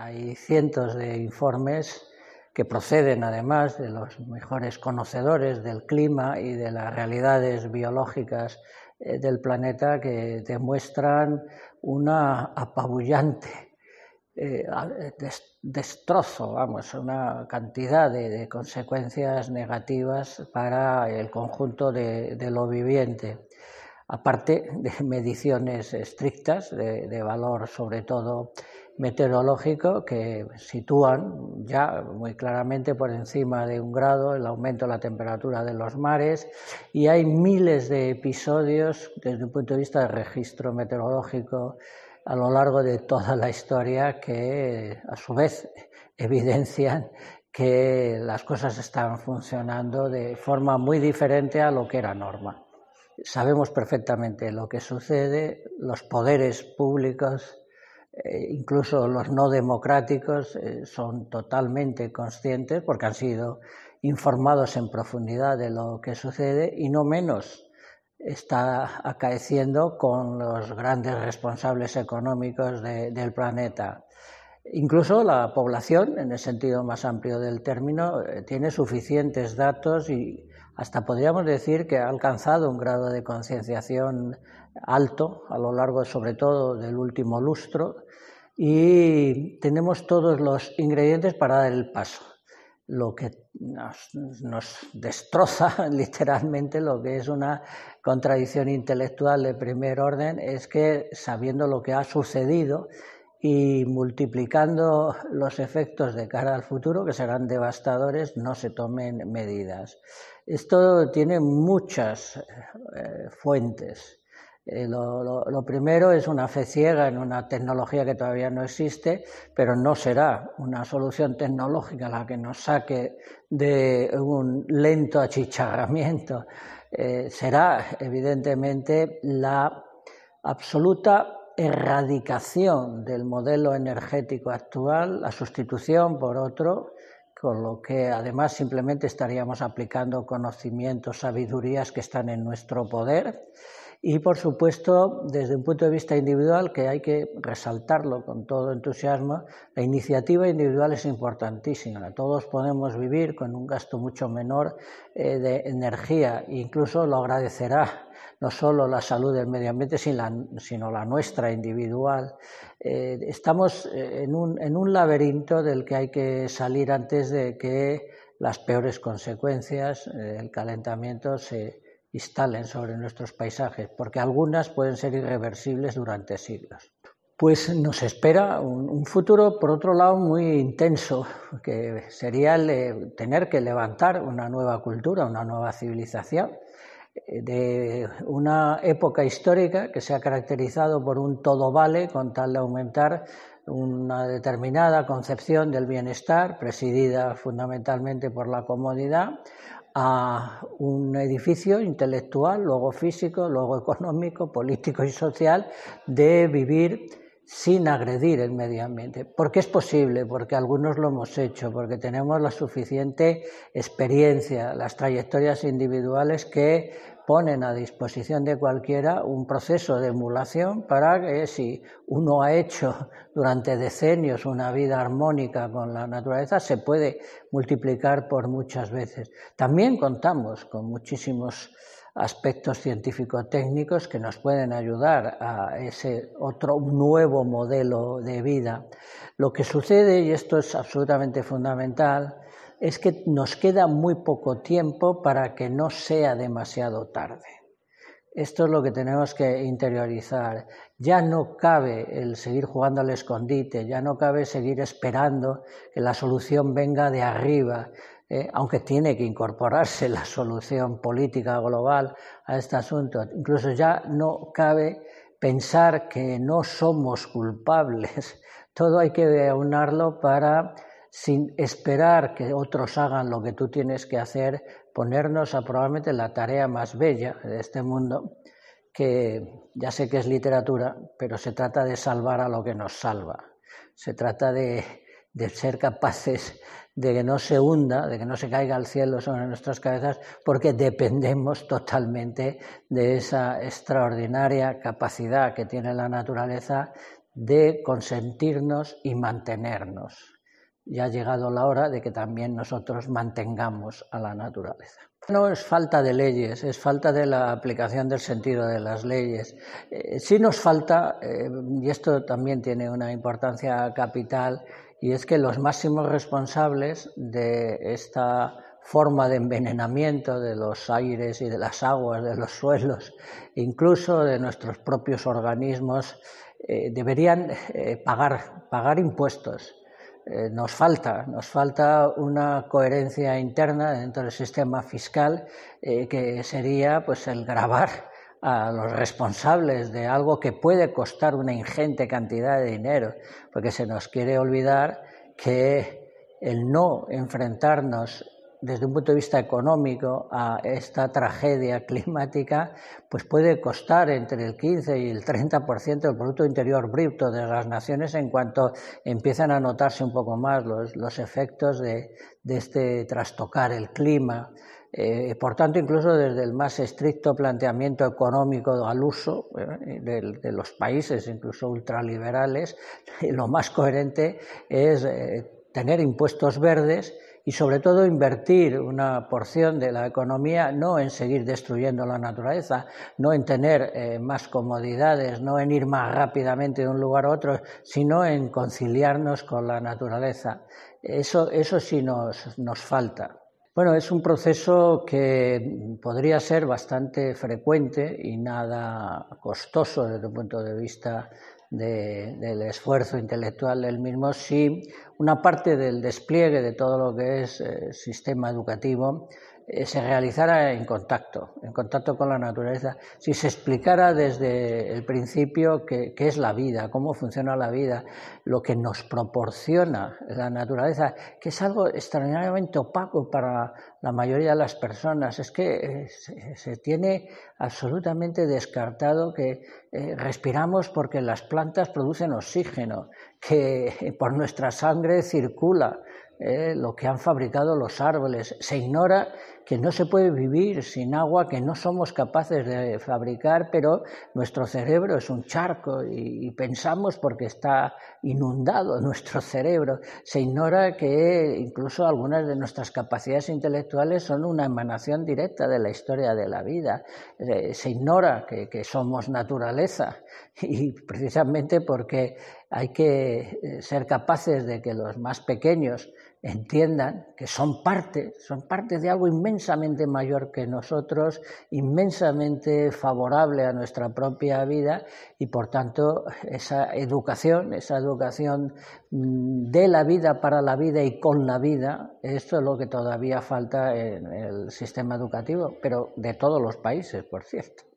Hay cientos de informes que proceden además de los mejores conocedores del clima y de las realidades biológicas eh, del planeta que demuestran una apabullante eh, eh, destrozo, vamos, una cantidad de, consecuencias negativas para el conjunto de, lo viviente aparte de mediciones estrictas de, valor sobre todo meteorológico que sitúan ya muy claramente por encima de un grado el aumento de la temperatura de los mares y hay miles de episodios desde un punto de vista de registro meteorológico a lo largo de toda la historia que a su vez evidencian que las cosas están funcionando de forma muy diferente a lo que era normal. Sabemos perfectamente lo que sucede, los poderes públicos eh, incluso los no democráticos eh, son totalmente conscientes porque han sido informados en profundidad de lo que sucede y no menos está acaeciendo con los grandes responsables económicos del planeta. Incluso la población, en el sentido más amplio del término, eh, tiene suficientes datos y hasta podríamos decir que ha alcanzado un grado de concienciación alto a lo largo sobre todo del último lustro y tenemos todos los ingredientes para dar el paso. Lo que nos, nos destroza literalmente lo que es una contradicción intelectual de primer orden es que sabiendo lo que ha sucedido y multiplicando los efectos de cara al futuro, que serán devastadores, no se tomen medidas. Esto tiene muchas eh, fuentes. Eh, lo, primero es una fe ciega en una tecnología que todavía no existe, pero no será una solución tecnológica la que nos saque de un lento achicharramiento. Eh, será, evidentemente, la absoluta erradicación del modelo energético actual, la sustitución por otro, con lo que además simplemente estaríamos aplicando conocimientos, sabidurías que están en nuestro poder. Y por supuesto, desde un punto de vista individual, que hay que resaltarlo con todo entusiasmo, la iniciativa individual es importantísima. Todos podemos vivir con un gasto mucho menor eh, de energía, e incluso lo agradecerá no solo la salud del medio ambiente, sino la, nuestra individual. Eh, estamos eh, en un, en un laberinto del que hay que salir antes de que las peores consecuencias del eh, calentamiento se instalen sobre nuestros paisajes, porque algunas pueden ser irreversibles durante siglos pues nos espera un, futuro, por otro lado, muy intenso, que sería tener que levantar una nueva cultura, una nueva civilización, de una época histórica que se ha caracterizado por un todo vale con tal de aumentar una determinada concepción del bienestar, presidida fundamentalmente por la comodidad, a un edificio intelectual, luego físico, luego económico, político y social, de vivir sin agredir el medio ambiente. Porque es posible, porque algunos lo hemos hecho, porque tenemos la suficiente experiencia, las trayectorias individuales que ponen a disposición de cualquiera un proceso de emulación para que si uno ha hecho durante decenios una vida armónica con la naturaleza, se puede multiplicar por muchas veces. También contamos con muchísimos aspectos científico-técnicos que nos pueden ayudar a ese otro nuevo modelo de vida. Lo que sucede, y esto es absolutamente fundamental, es que nos queda muy poco tiempo para que no sea demasiado tarde. Esto es lo que tenemos que interiorizar. Ya no cabe el seguir jugando al escondite, ya no cabe seguir esperando que la solución venga de arriba. Eh, aunque tiene que incorporarse la solución política global a este asunto. Incluso ya no cabe pensar que no somos culpables. Todo hay que aunarlo para, sin esperar que otros hagan lo que tú tienes que hacer, ponernos a probablemente la tarea más bella de este mundo, que ya sé que es literatura, pero se trata de salvar a lo que nos salva. Se trata de ser capaces de que no se hunda, de que no se caiga al cielo sobre nuestras cabezas, porque dependemos totalmente de esa extraordinaria capacidad que tiene la naturaleza de consentirnos y mantenernos. Ya ha llegado la hora de que también nosotros mantengamos a la naturaleza. No es falta de leyes, es falta de la aplicación del sentido de las leyes. si eh, sí nos falta, eh, y esto también tiene una importancia capital, y es que los máximos responsables de esta forma de envenenamiento de los aires y de las aguas, de los suelos, incluso de nuestros propios organismos, eh, deberían eh, pagar, pagar impuestos. Eh, nos falta, nos falta una coherencia interna dentro del sistema fiscal que sería pues el grabar a los responsables de algo que puede costar una ingente cantidad de dinero, porque se nos quiere olvidar que el no enfrentarnos desde un punto de vista económico a esta tragedia climática, pues puede costar entre el 15 y el 30% del Producto Interior Bruto de las naciones en cuanto empiezan a notarse un poco más los, efectos de, de este trastocar el clima, eh, por tanto, incluso desde el más estricto planteamiento económico al uso eh, de, los países, incluso ultraliberales, lo más coherente es eh, tener impuestos verdes y sobre todo invertir una porción de la economía no en seguir destruyendo la naturaleza, no en tener más comodidades, no en ir más rápidamente de un lugar a otro, sino en conciliarnos con la naturaleza. Eso, eso sí nos, nos falta. Bueno, es un proceso que podría ser bastante frecuente y nada costoso desde el punto de vista del esfuerzo intelectual del mismo, si una parte del despliegue de todo lo que es eh, sistema educativo eh, se realizara en contacto, en contacto con la naturaleza, si se explicara desde el principio qué, es la vida, cómo funciona la vida, lo que nos proporciona la naturaleza, que es algo extraordinariamente opaco para la mayoría de las personas. Es que eh, se, tiene absolutamente descartado que eh, respiramos porque las plantas producen oxígeno, que por nuestra sangre circula. lo que han fabricado los árboles. Se ignora que no se puede vivir sin agua, que no somos capaces de fabricar, pero nuestro cerebro es un charco y, pensamos porque está inundado nuestro cerebro. Se ignora que incluso algunas de nuestras capacidades intelectuales son una emanación directa de la historia de la vida. Eh, se ignora que somos naturaleza y precisamente porque hay que eh, ser capaces de que los más pequeños entiendan que son parte, son parte de algo inmensamente mayor que nosotros, inmensamente favorable a nuestra propia vida y por tanto esa educación, esa educación mm, de la vida para la vida y con la vida, esto es lo que todavía falta en el sistema educativo, pero de todos los países, por cierto.